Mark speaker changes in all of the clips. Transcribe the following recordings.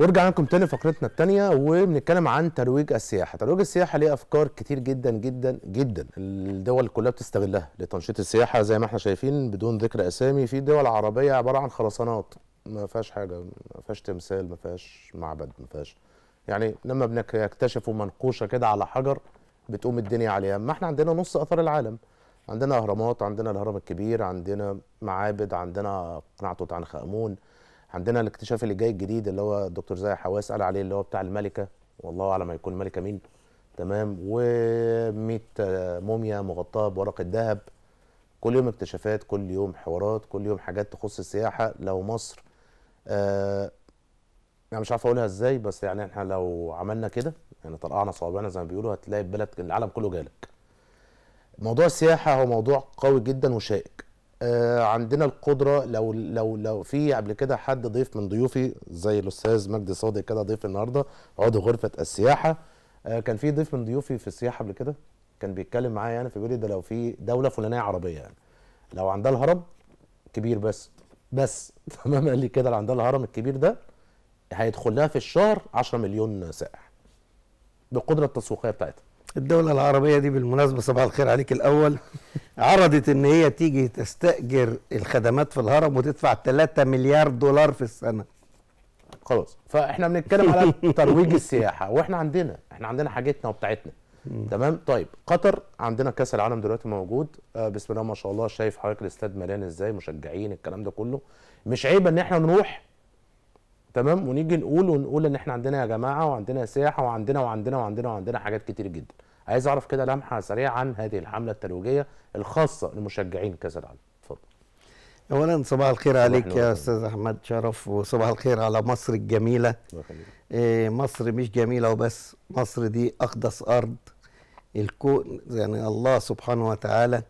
Speaker 1: وارجع لكم تاني فقرتنا التانية وبنتكلم عن ترويج السياحة، ترويج السياحة ليه أفكار كتير جدا جدا جدا الدول كلها بتستغلها لتنشيط السياحة زي ما احنا شايفين بدون ذكر أسامي في دول عربية عبارة عن خرسانات ما فيهاش حاجة ما فيهاش تمثال ما فيهاش معبد ما فيهاش يعني لما بنكتشفوا منقوشة كده على حجر بتقوم الدنيا عليها، ما احنا عندنا نص آثار العالم عندنا أهرامات عندنا الهرم الكبير عندنا معابد عندنا قناعة توت عنخ آمون عندنا الاكتشاف اللي جاي الجديد اللي هو الدكتور زاهي حواس قال عليه اللي هو بتاع الملكه والله اعلم هيكون الملكه مين تمام و100 آه، موميا مغطاه بورق الذهب كل يوم اكتشافات كل يوم حوارات كل يوم حاجات تخص السياحه لو مصر آه انا مش عارف اقولها ازاي بس يعني احنا لو عملنا كده يعني طلعنا صوابعنا زي ما بيقولوا هتلاقي البلد العالم كله جالك موضوع السياحه هو موضوع قوي جدا وشائك آه، عندنا القدره لو لو لو في قبل كده حد ضيف من ضيوفي زي الاستاذ مجدي صادق كده ضيف النهارده عضو غرفه السياحه آه، كان في ضيف من ضيوفي في السياحه قبل كده كان بيتكلم معايا يعني فبيقول لي ده لو في دوله فلانيه عربيه يعني لو عندها الهرم كبير بس بس تمام قال لي كده لو عندها الهرم الكبير ده هيدخل لها في الشهر 10 مليون سائح بالقدره التسويقيه بتاعتها
Speaker 2: الدولة العربية دي بالمناسبة صباح الخير عليك الأول عرضت إن هي تيجي تستأجر الخدمات في الهرم وتدفع 3 مليار دولار في السنة
Speaker 1: خلاص فاحنا بنتكلم على ترويج السياحة واحنا عندنا احنا عندنا حاجتنا وبتاعتنا تمام طيب قطر عندنا كاس العالم دلوقتي موجود آه بسم الله ما شاء الله شايف حضرتك الاستاد مليان ازاي مشجعين الكلام ده كله مش عيب ان احنا نروح تمام ونيجي نقول ونقول ان احنا عندنا يا جماعه وعندنا سياحه وعندنا وعندنا وعندنا وعندنا حاجات كتير جدا عايز اعرف كده لمحه سريعه عن هذه الحمله الترويجيه الخاصه لمشجعين كاس العالم اتفضل
Speaker 2: اولا صباح الخير عليك يا استاذ احمد شرف وصباح الخير على مصر الجميله إيه مصر مش جميله وبس مصر دي اقدس ارض الكون يعني الله سبحانه وتعالى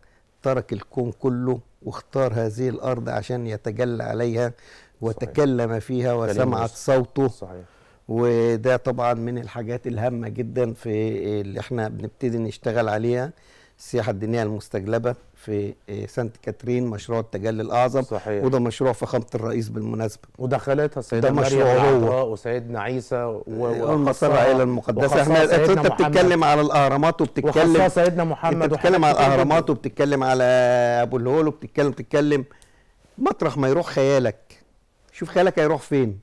Speaker 2: ترك الكون كله واختار هذه الارض عشان يتجلى عليها وتكلم صحيح. فيها وسمعت صوته صحيح. وده طبعا من الحاجات الهامة جدا في اللي احنا بنبتدي نشتغل عليها السياحة الدينية المستجلبة في آه، سانت كاترين مشروع التجلي الأعظم صحيح. وده مشروع فخامة الرئيس بالمناسبة ودخلتها سيدنا مريم العذراء
Speaker 1: وسيدنا عيسى ومصر آه، العائلة المقدسة احنا انت بتتكلم على
Speaker 2: الأهرامات وبتتكلم سيدنا محمد بتتكلم على الأهرامات وبتتكلم على أبو الهول وبتتكلم بتتكلم مطرح ما يروح خيالك شوف خيالك هيروح فين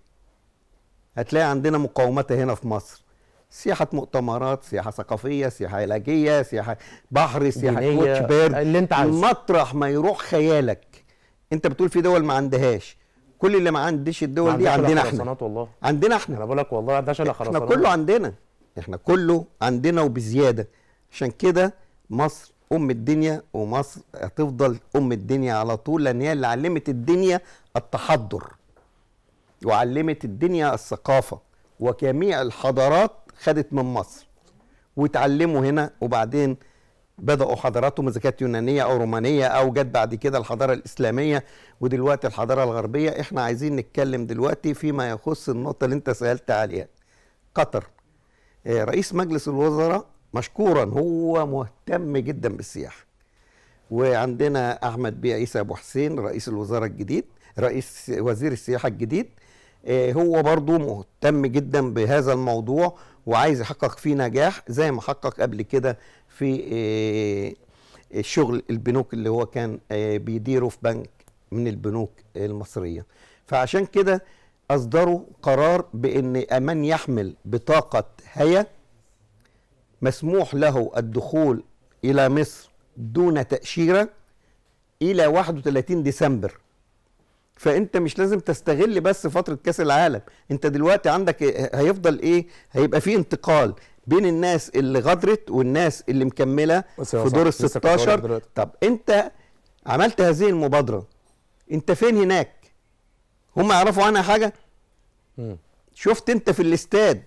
Speaker 2: هتلاقي عندنا مقاومات هنا في مصر سياحة مؤتمرات سياحة ثقافية سياحة علاجية سياحة بحر سياحة كوتش بيرد اللي انت عايزه مطرح ما يروح خيالك انت بتقول في دول ما عندهاش كل اللي ما عندش الدول ما دي عندنا احنا
Speaker 1: والله. عندنا احنا انا بقول لك والله ده شغل خرسانات احنا كله
Speaker 2: عندنا احنا كله عندنا وبزياده عشان كده مصر ام الدنيا ومصر هتفضل ام الدنيا على طول لان هي اللي علمت الدنيا التحضر وعلمت الدنيا الثقافة وجميع الحضارات خدت من مصر وتعلموا هنا وبعدين بدأوا حضاراتهم إذا كانت يونانية أو رومانية أو جت بعد كده الحضارة الإسلامية ودلوقتي الحضارة الغربية إحنا عايزين نتكلم دلوقتي فيما يخص النقطة اللي أنت سألت عليها قطر آه، رئيس مجلس الوزراء مشكورا هو مهتم جدا بالسياحة وعندنا أحمد بيه عيسى أبو حسين رئيس الوزارة الجديد رئيس وزير السياحة الجديد آه، هو برضو مهتم جدا بهذا الموضوع وعايز يحقق فيه نجاح زي ما حقق قبل كده في الشغل آه، البنوك اللي هو كان آه، بيديره في بنك من البنوك المصرية فعشان كده أصدروا قرار بأن من يحمل بطاقة هيا مسموح له الدخول إلى مصر دون تأشيرة إلى 31 ديسمبر فانت مش لازم تستغل بس فتره كاس العالم انت دلوقتي عندك إيه، هيفضل ايه هيبقى في انتقال بين الناس اللي غدرت والناس اللي مكمله في دور ال 16 طب انت عملت هذه المبادره انت فين هناك هم يعرفوا عنها حاجه م. شفت انت في الاستاد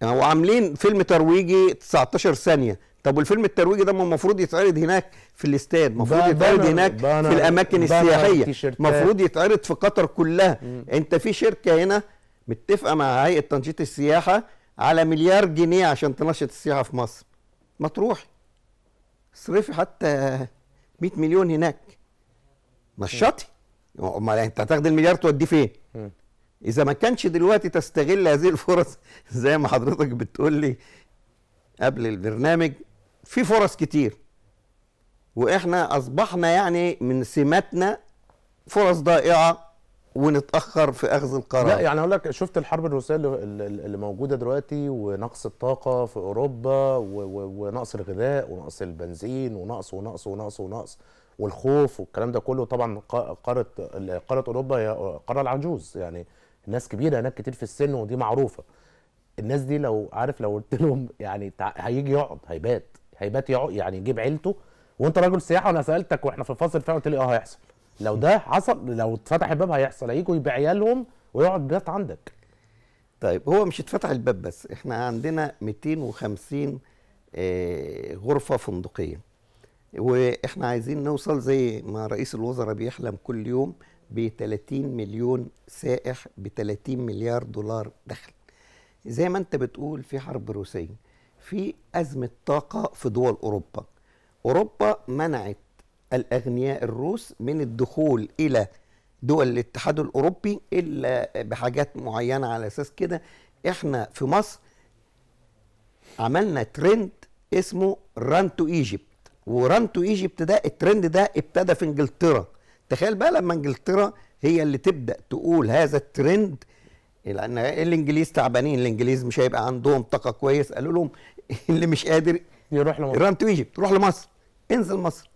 Speaker 2: يعني وعاملين فيلم ترويجي 19 ثانيه طب والفيلم الترويجي ده ما المفروض يتعرض هناك في الاستاد المفروض يتعرض هناك في الاماكن السياحيه المفروض يتعرض في قطر كلها مم. انت في شركه هنا متفقه مع هيئه تنشيط السياحه على مليار جنيه عشان تنشط السياحه في مصر ما تروحي اصرفي حتى 100 مليون هناك نشطي امال انت هتاخد المليار توديه فين اذا ما كانش دلوقتي تستغل هذه الفرص زي ما حضرتك بتقول لي قبل البرنامج في فرص كتير واحنا اصبحنا يعني من سماتنا فرص ضائعه ونتاخر في اخذ القرار
Speaker 1: لا يعني اقول لك شفت الحرب الروسيه اللي موجوده دلوقتي ونقص الطاقه في اوروبا ونقص الغذاء ونقص البنزين ونقص ونقص ونقص ونقص والخوف والكلام ده كله طبعا قاره قاره اوروبا هي قاره العجوز يعني الناس كبيره هناك كتير في السن ودي معروفه الناس دي لو عارف لو قلت لهم يعني هيجي يقعد هيبات هيبات يعني يجيب عيلته وانت راجل سياحه وانا سالتك واحنا في الفصل فعلا قلت لي اه هيحصل لو ده حصل لو اتفتح الباب هيحصل هيجوا يبيع عيالهم ويقعد بيت عندك طيب هو مش اتفتح الباب بس احنا عندنا 250
Speaker 2: آه، غرفه فندقيه واحنا عايزين نوصل زي ما رئيس الوزراء بيحلم كل يوم ب 30 مليون سائح ب 30 مليار دولار دخل زي ما انت بتقول في حرب روسيه في أزمة طاقة في دول أوروبا أوروبا منعت الأغنياء الروس من الدخول إلى دول الاتحاد الأوروبي إلا بحاجات معينة على أساس كده إحنا في مصر عملنا ترند اسمه ران تو ايجيبت وران تو ايجيبت ده الترند ده ابتدى في انجلترا تخيل بقى لما انجلترا هي اللي تبدا تقول هذا الترند لان الانجليز تعبانين الانجليز مش هيبقى عندهم طاقه كويس قالوا لهم اللي مش قادر يروح لمصر رمت تويجب روح لمصر انزل مصر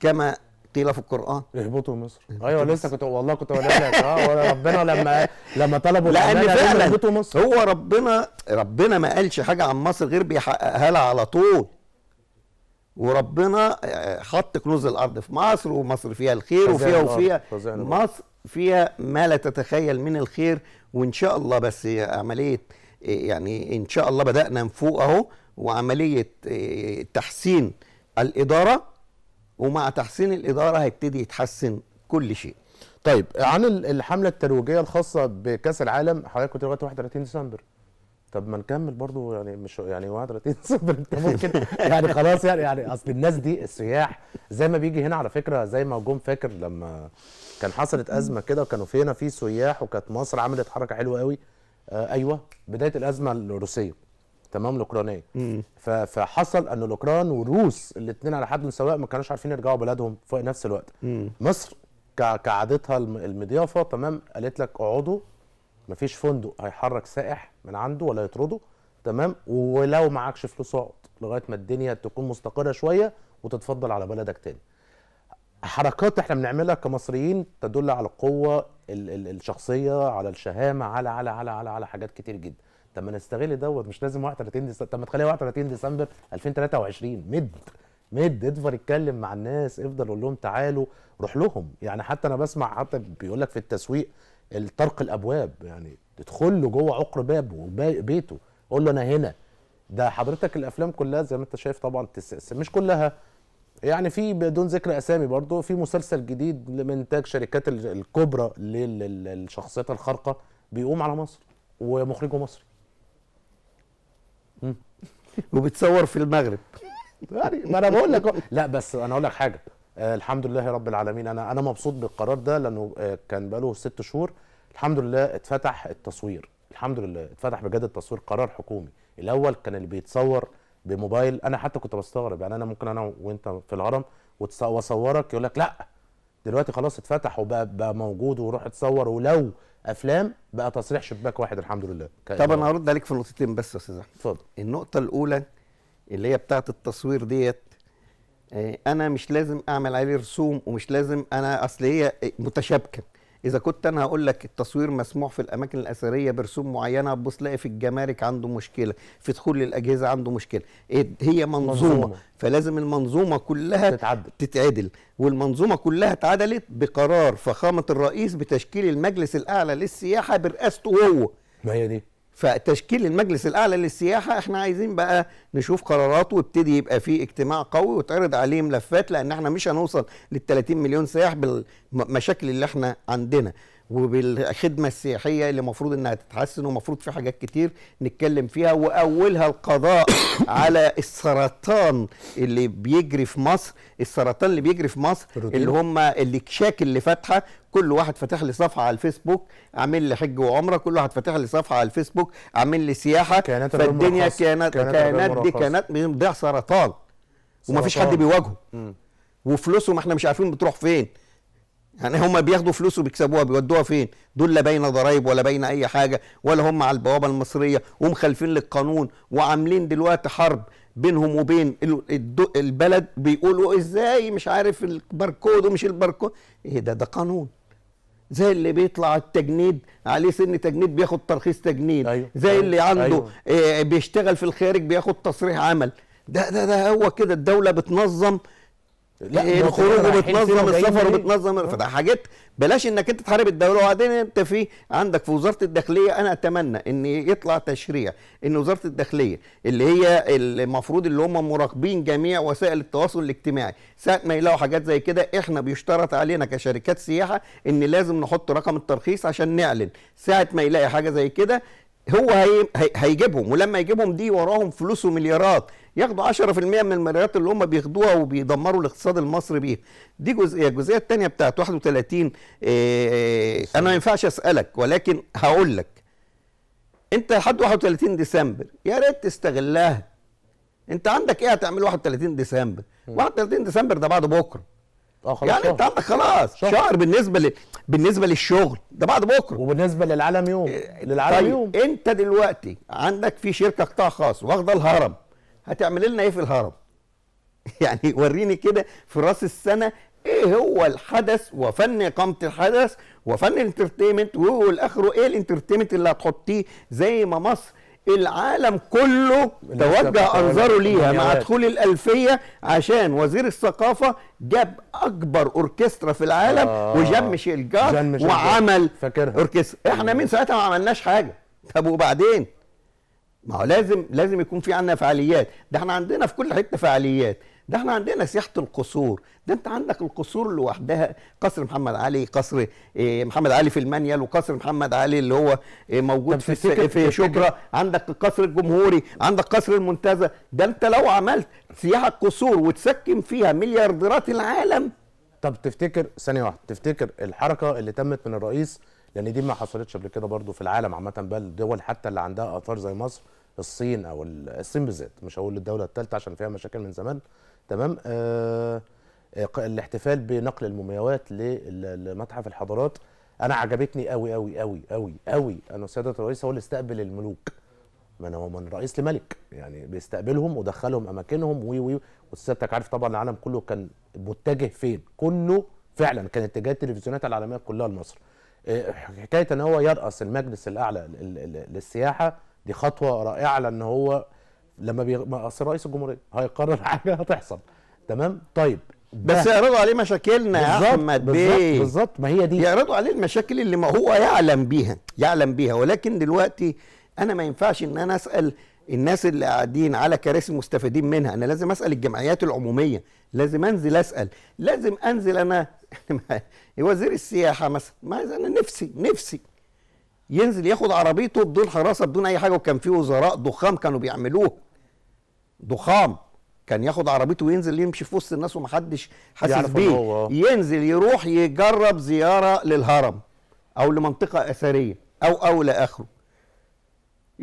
Speaker 2: كما قيل في القران اهبطوا مصر ايوه لسه
Speaker 1: كنت والله كنت اقول لك اه ربنا لما لما طلبوا لان فعلا اهبطوا
Speaker 2: مصر هو ربنا ربنا ما قالش حاجه عن مصر غير بيحققها لها على طول وربنا آه، حط كنوز الارض في مصر ومصر فيها الخير وفيها وفيها مصر فيها ما لا تتخيل من الخير وان شاء الله بس عمليه يعني ان شاء الله بدانا نفوق اهو وعمليه آه، تحسين الاداره
Speaker 1: ومع تحسين الاداره هيبتدي يتحسن كل شيء طيب عن الحمله الترويجيه الخاصه بكاس العالم حضرتك كنت لغايه 31 ديسمبر طب ما نكمل برضه يعني مش يعني 31 ديسمبر انت ممكن يعني خلاص يعني يعني اصل الناس دي السياح زي ما بيجي هنا على فكره زي ما جم فاكر لما كان حصلت ازمه كده وكانوا فينا في سياح وكانت مصر عملت حركه حلوه قوي آه ايوه بدايه الازمه الروسيه تمام الاوكرانيه فحصل ان الاوكران والروس الاثنين على حد سواء ما كانوش عارفين يرجعوا بلادهم في نفس الوقت مم. مصر كعادتها المضيافه تمام قالت لك اقعدوا مفيش فندق هيحرك سائح من عنده ولا يطرده تمام ولو معكش فلوس اقعد لغايه ما الدنيا تكون مستقره شويه وتتفضل على بلدك تاني حركات احنا بنعملها كمصريين تدل على القوه الشخصيه على الشهامه على على على على على حاجات كتير جدا طب ما نستغل دوت مش لازم 31 ديسمبر طب ما تخليها 31 ديسمبر 2023 مد مد افضل اتكلم مع الناس افضل قول لهم تعالوا روح لهم يعني حتى انا بسمع حتى بيقول لك في التسويق طرق الابواب يعني تدخل له جوه عقر بابه وبيته قول له انا هنا ده حضرتك الافلام كلها زي ما انت شايف طبعا مش كلها يعني في بدون ذكر اسامي برضو في مسلسل جديد من انتاج شركات الكبرى للشخصيات الخارقه بيقوم على مصر ومخرجه مصري وبتصور في المغرب يعني ما انا بقول لك لا بس انا اقول لك حاجه آه الحمد لله رب العالمين انا انا مبسوط بالقرار ده لانه آه كان بقاله ست شهور الحمد لله اتفتح التصوير الحمد لله اتفتح بجد التصوير قرار حكومي الاول كان اللي بيتصور بموبايل انا حتى كنت بستغرب يعني انا ممكن انا وانت في الهرم واصورك يقول لك لا دلوقتي خلاص اتفتح وبقى بقى موجود وروح اتصور ولو افلام بقى تصريح شباك واحد الحمد لله طب انا هرد
Speaker 2: عليك في نقطتين بس يا استاذ احمد اتفضل النقطه الاولى اللي هي بتاعه التصوير ديت آه، انا مش لازم اعمل عليه رسوم ومش لازم انا اصل هي متشابكه اذا كنت انا هقول لك التصوير مسموح في الاماكن الاثريه برسوم معينه بص تلاقي في الجمارك عنده مشكله في دخول الاجهزه عنده مشكله إيه هي منظومه, منظومة. فلازم المنظومه كلها تتعدل. تتعدل والمنظومه كلها اتعدلت بقرار فخامه الرئيس بتشكيل المجلس الاعلى للسياحه برئاسته هو ما هي دي فتشكيل المجلس الاعلى للسياحه احنا عايزين بقى نشوف قرارات وابتدي يبقى في اجتماع قوي وتعرض عليه ملفات لان احنا مش هنوصل لل 30 مليون سائح بالمشاكل اللي احنا عندنا وبالخدمه السياحيه اللي المفروض انها تتحسن ومفروض في حاجات كتير نتكلم فيها واولها القضاء على السرطان اللي بيجري في مصر السرطان اللي بيجري في مصر اللي هم الاكشاك اللي فاتحه كل واحد فاتح لي صفحه على الفيسبوك عامل لي حج وعمره كل واحد فاتح لي صفحه على الفيسبوك عامل لي سياحه كانت فالدنيا كانت كانت دي كانت ده سرطان ومفيش حد بيواجهه وفلوسهم احنا مش عارفين بتروح فين يعني هم بياخدوا فلوس وبيكسبوها بيودوها فين دول لا بين ضرايب ولا بين اي حاجه ولا هم على البوابه المصريه ومخالفين للقانون وعاملين دلوقتي حرب بينهم وبين البلد بيقولوا ازاي مش عارف الباركود ومش الباركود ايه ده ده قانون زي اللي بيطلع التجنيد عليه سن تجنيد بياخد ترخيص تجنيد أيوه. زي أيوه، اللي عنده أيوه. آه، بيشتغل في الخارج بياخد تصريح عمل ده ده ده هو كده الدوله بتنظم لا الخروج إيه، وبتنظم السفر إيه؟ وبتنظم فده آه. حاجات بلاش انك انت تحارب الدوله وبعدين انت في عندك في وزاره الداخليه انا اتمنى ان يطلع تشريع ان وزاره الداخليه اللي هي المفروض اللي هم مراقبين جميع وسائل التواصل الاجتماعي ساعه ما يلاقوا حاجات زي كده احنا بيشترط علينا كشركات سياحه ان لازم نحط رقم الترخيص عشان نعلن ساعه ما يلاقي حاجه زي كده هو هي... هي... هيجيبهم ولما يجيبهم دي وراهم فلوس ومليارات ياخدوا 10% من المليارات اللي هم بياخدوها وبيدمروا الاقتصاد المصري بيها دي جزئيه الجزئيه الثانيه بتاعت 31 إيه آه، انا ما ينفعش اسالك ولكن هقول لك انت لحد 31 ديسمبر يا ريت تستغلها انت عندك ايه هتعمل 31 ديسمبر 31 ديسمبر ده بعد بكره اه خلاص يعني انت عندك خلاص شهر, شهر بالنسبه ل... بالنسبه للشغل ده بعد بكره وبالنسبه للعالم يوم إيه للعالم طيب يوم انت دلوقتي عندك في شركه قطاع خاص واخده الهرم هتعمل لنا ايه في الهرم؟ يعني وريني كده في راس السنه ايه هو الحدث وفن اقامه الحدث وفن الانترتينمنت والاخره ايه الانترتينمنت اللي هتحطيه زي ما مصر العالم كله توجه انظاره ليها مع دخول الالفيه عشان وزير الثقافه جاب اكبر اوركسترا في العالم آه وجاب ميشيل جار وعمل فاكرها اوركسترا احنا من ساعتها ما عملناش حاجه طب وبعدين ما هو لازم لازم يكون في عندنا فعاليات ده احنا عندنا في كل حته فعاليات ده احنا عندنا سياحه القصور ده انت عندك القصور لوحدها قصر محمد علي قصر آه، محمد علي في المنيل وقصر محمد علي اللي هو آه، موجود في في شبرا عندك القصر الجمهوري عندك قصر المنتزه ده انت لو عملت سياحه قصور وتسكن فيها مليارديرات العالم
Speaker 1: طب تفتكر ثانيه واحده تفتكر الحركه اللي تمت من الرئيس لان دي ما حصلتش قبل كده برضه في العالم عامه بل دول حتى اللي عندها اثار زي مصر الصين او الصين بالذات مش هقول الدوله الثالثه عشان فيها مشاكل من زمان تمام آه, آه، الاحتفال بنقل المومياوات لمتحف الحضارات انا عجبتني قوي قوي قوي قوي قوي ان سياده الرئيس هو اللي استقبل الملوك ما انا هو من رئيس لملك يعني بيستقبلهم ودخلهم اماكنهم وي وي وسيادتك عارف طبعا العالم كله كان متجه فين كله فعلا كان اتجاه التلفزيونات العالميه كلها لمصر آه، حكايه ان هو يرأس المجلس الاعلى للسياحه دي خطوه رائعه لان هو لما بيغ... اصل رئيس الجمهوريه هيقرر حاجه هتحصل تمام طيب بس يعرضوا
Speaker 2: عليه مشاكلنا يا احمد بيه بالظبط
Speaker 1: ما هي دي يعرضوا عليه المشاكل اللي ما هو
Speaker 2: يعلم بيها يعلم بيها ولكن دلوقتي انا ما ينفعش ان انا اسال الناس اللي قاعدين على كراسي مستفيدين منها انا لازم اسال الجمعيات العموميه لازم انزل اسال لازم انزل انا وزير السياحه مثلا ما انا نفسي نفسي ينزل ياخد عربيته بدون حراسه بدون اي حاجه وكان في وزراء ضخام كانوا بيعملوه ضخام كان ياخد عربيته وينزل يمشي في وسط الناس ومحدش حاسس بيه ينزل يروح يجرب زياره للهرم او لمنطقه اثريه او او لاخره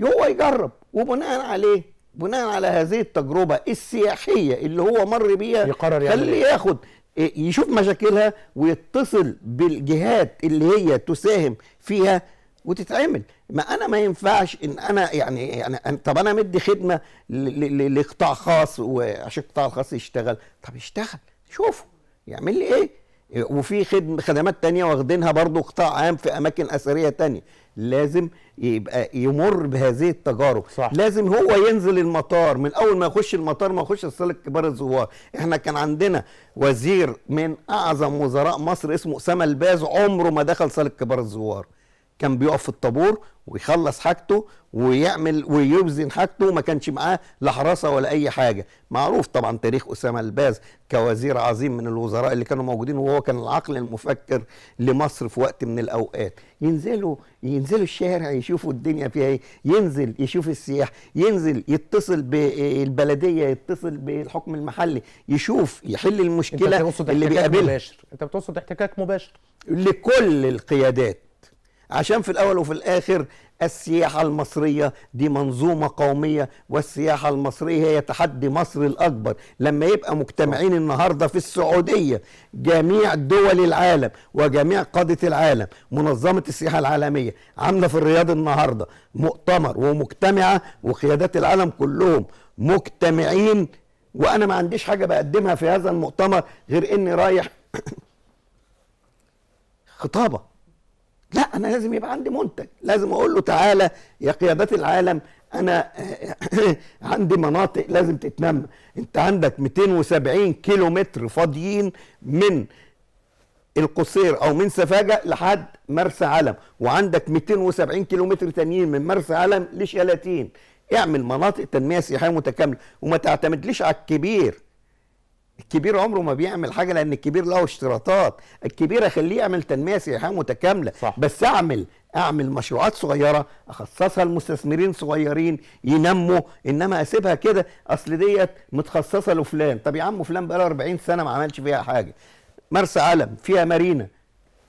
Speaker 2: هو يجرب وبناء عليه بناء على هذه التجربه السياحيه اللي هو مر بيها يقرر يعني خليه إيه؟ ياخد إيه، يشوف مشاكلها ويتصل بالجهات اللي هي تساهم فيها وتتعمل ما انا ما ينفعش ان انا يعني يعني طب انا مدي خدمه لقطاع خاص وعشان القطاع الخاص يشتغل طب يشتغل شوفوا يعمل لي ايه وفي خدم خدمات تانية واخدينها برضو قطاع عام في اماكن اثريه تانية لازم يبقى يمر بهذه التجارب صح. لازم هو ينزل المطار من اول ما يخش المطار ما يخش صاله كبار الزوار احنا كان عندنا وزير من اعظم وزراء مصر اسمه اسامه الباز عمره ما دخل صاله كبار الزوار كان بيقف في الطابور ويخلص حاجته ويعمل ويوزن حاجته وما كانش معاه لا حراسه ولا اي حاجه معروف طبعا تاريخ اسامه الباز كوزير عظيم من الوزراء اللي كانوا موجودين وهو كان العقل المفكر لمصر في وقت من الاوقات ينزلوا ينزلوا الشارع يشوفوا الدنيا فيها ايه ينزل يشوف السياح ينزل يتصل بالبلديه يتصل بالحكم المحلي يشوف يحل المشكله انت اللي بيقابلها مباشر انت بتقصد احتكاك مباشر لكل القيادات عشان في الاول وفي الاخر السياحه المصريه دي منظومه قوميه والسياحه المصريه هي تحدي مصر الاكبر لما يبقى مجتمعين النهارده في السعوديه جميع دول العالم وجميع قاده العالم منظمه السياحه العالميه عامله في الرياض النهارده مؤتمر ومجتمعه وقيادات العالم كلهم مجتمعين وانا ما عنديش حاجه بقدمها في هذا المؤتمر غير اني رايح خطابه لا انا لازم يبقى عندي منتج لازم اقول له تعالى يا قيادات العالم انا عندي مناطق لازم تتنمى انت عندك 270 كيلو متر فاضيين من القصير او من سفاجه لحد مرسى علم وعندك 270 كيلو متر تانيين من مرسى علم لشلاتين اعمل مناطق تنميه سياحيه متكامله وما تعتمدليش على الكبير الكبير عمره ما بيعمل حاجه لان الكبير له اشتراطات الكبير اخليه يعمل تنميه سياحيه متكامله صح. بس اعمل اعمل مشروعات صغيره اخصصها لمستثمرين صغيرين ينموا انما اسيبها كده اصل ديت متخصصه لفلان طب يا عم فلان له 40 سنه ما عملش فيها حاجه مرسى علم فيها مارينا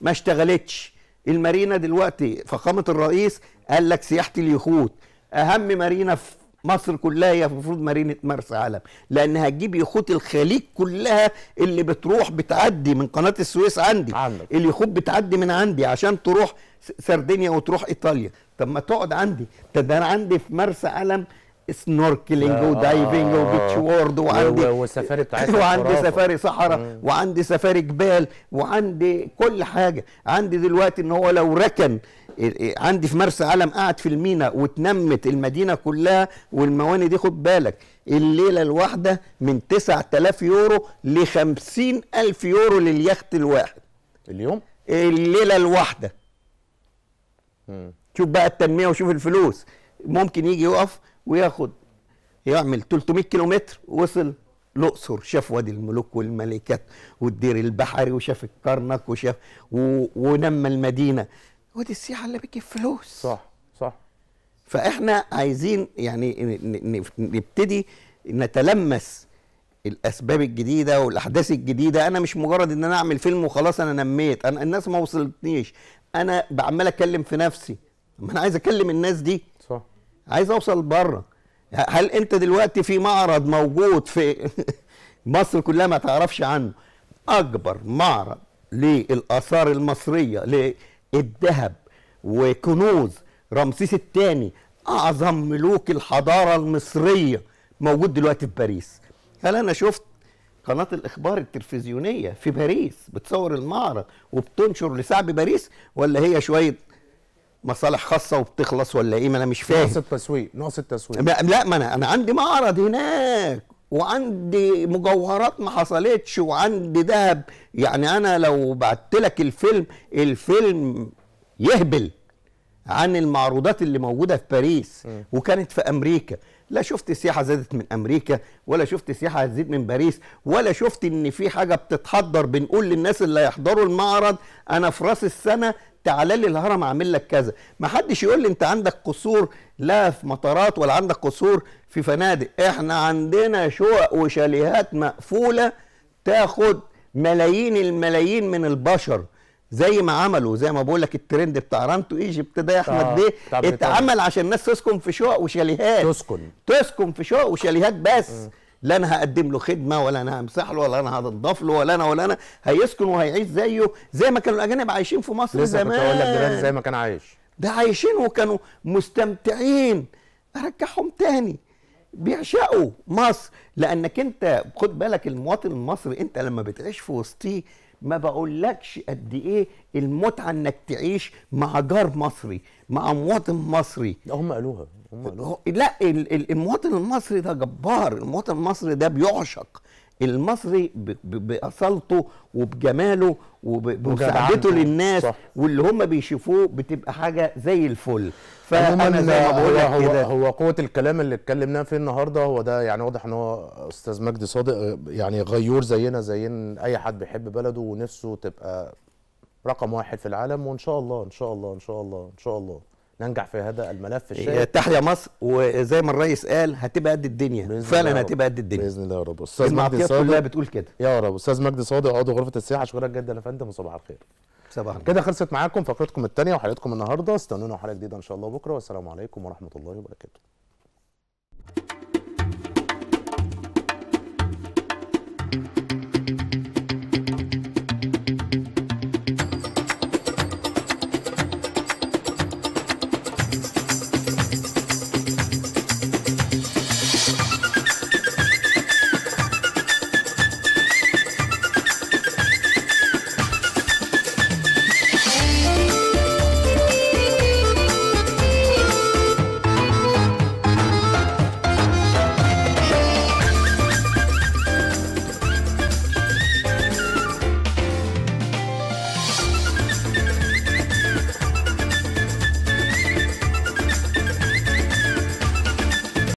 Speaker 2: ما اشتغلتش المارينا دلوقتي فخامه الرئيس قال لك سياحه اليخوت اهم مارينا في مصر كلها هي المفروض مارينة مرسى علم لانها هتجيب يخوت الخليج كلها اللي بتروح بتعدي من قناة السويس عندي عندك. يخوت بتعدي من عندي عشان تروح سردينيا وتروح ايطاليا طب ما تقعد عندي ده انا عندي في مرسى علم سنوركلينج آه. ودايفنج وبيتش وورد وعندي
Speaker 1: والسفاري وعندي سفاري
Speaker 2: صحراء وعندي سفاري جبال وعندي كل حاجه عندي دلوقتي ان هو لو ركن عندي في مرسى علم قعد في المينا واتنمت المدينه كلها والمواني دي خد بالك الليله الواحده من 9000 يورو ل 50000 يورو لليخت الواحد اليوم الليله الواحده شوف بقى التنميه وشوف الفلوس ممكن يجي يقف وياخد يعمل 300 كيلومتر وصل الاقصر شاف وادي الملوك والملكات والدير البحري وشاف الكرنك وشاف و... ونمى المدينه ودي السياحه اللي بتجيب فلوس صح صح فاحنا عايزين يعني نبتدي نتلمس الاسباب الجديده والاحداث الجديده انا مش مجرد ان انا اعمل فيلم وخلاص انا نميت انا الناس ما وصلتنيش انا بعمل أكلم في نفسي ما انا عايز اكلم الناس دي صح عايز اوصل بره هل انت دلوقتي في معرض موجود في مصر كلها ما تعرفش عنه اكبر معرض للاثار المصريه الذهب وكنوز رمسيس الثاني اعظم ملوك الحضاره المصريه موجود دلوقتي في باريس هل انا شفت قناه الاخبار التلفزيونيه في باريس بتصور المعرض وبتنشر لشعب باريس ولا هي شويه مصالح خاصه وبتخلص ولا ايه ما انا مش فاهم
Speaker 1: نقص التسويق نقص التسويق لا
Speaker 2: ما انا انا عندي معرض هناك وعندي مجوهرات ما حصلتش وعندي ذهب يعني انا لو بعت لك الفيلم الفيلم يهبل عن المعروضات اللي موجوده في باريس م. وكانت في امريكا لا شفت سياحه زادت من امريكا ولا شفت سياحه هتزيد من باريس ولا شفت ان في حاجه بتتحضر بنقول للناس اللي هيحضروا المعرض انا في راس السنه تعال لي الهرم اعمل لك كذا ما حدش يقول لي انت عندك قصور لا في مطارات ولا عندك قصور في فنادق احنا عندنا شقق وشاليهات مقفوله تاخد ملايين الملايين من البشر زي ما عملوا زي ما بقول لك الترند بتاع رانتو ايجيبت ده يا احمد ده اتعمل عشان الناس تسكن في شقق وشاليهات تسكن تسكن في شقق وشاليهات بس م. لا انا هقدم له خدمه ولا انا همسح له ولا انا هنضف له ولا انا ولا انا هيسكن وهيعيش زيه زي ما كانوا الاجانب عايشين في مصر لسه زمان لسه كنت لك زي
Speaker 1: ما كان عايش
Speaker 2: ده عايشين وكانوا مستمتعين ارجعهم تاني بيعشقوا مصر لانك انت خد بالك المواطن المصري انت لما بتعيش في وسطيه ما بقولكش قد ايه المتعه انك تعيش مع جار مصري مع مواطن مصري هم قالوها لا المواطن المصري ده جبار المواطن المصري ده بيعشق المصري باصالته وبجماله وبمساعدته للناس صح. واللي هم بيشوفوه بتبقى
Speaker 1: حاجه زي الفل فانا زي ما بقول هو, هو قوه الكلام اللي اتكلمناه فيه النهارده هو ده يعني واضح ان هو استاذ مجدي صادق يعني غيور زينا زين اي حد بيحب بلده ونفسه تبقى رقم واحد في العالم وان شاء الله ان شاء الله ان شاء الله ان شاء الله ننجح في هذا الملف إيه، الشائك
Speaker 2: تحيا مصر وزي ما الرئيس قال هتبقى قد
Speaker 1: الدنيا فعلا هتبقى قد الدنيا باذن الله يا رب استاذ مجدي صادق كلها بتقول كده يا رب استاذ مجدي صادق عضو غرفه السياحه شكرا جدا يا فندم وصباح الخير صباح كده خلصت معاكم فقرتكم الثانيه وحلقتكم النهارده استنونا حلقه جديده ان شاء الله بكره والسلام عليكم ورحمه الله وبركاته